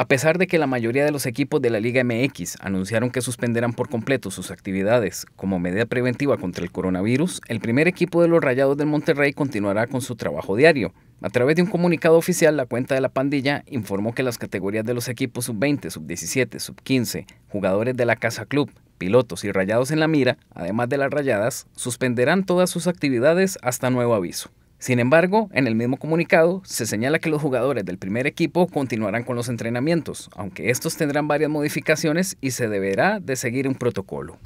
A pesar de que la mayoría de los equipos de la Liga MX anunciaron que suspenderán por completo sus actividades como medida preventiva contra el coronavirus, el primer equipo de los Rayados del Monterrey continuará con su trabajo diario. A través de un comunicado oficial, la cuenta de la pandilla informó que las categorías de los equipos sub-20, sub-17, sub-15, jugadores de la Casa Club, pilotos y rayados en la mira, además de las rayadas, suspenderán todas sus actividades hasta nuevo aviso. Sin embargo, en el mismo comunicado se señala que los jugadores del primer equipo continuarán con los entrenamientos, aunque estos tendrán varias modificaciones y se deberá de seguir un protocolo.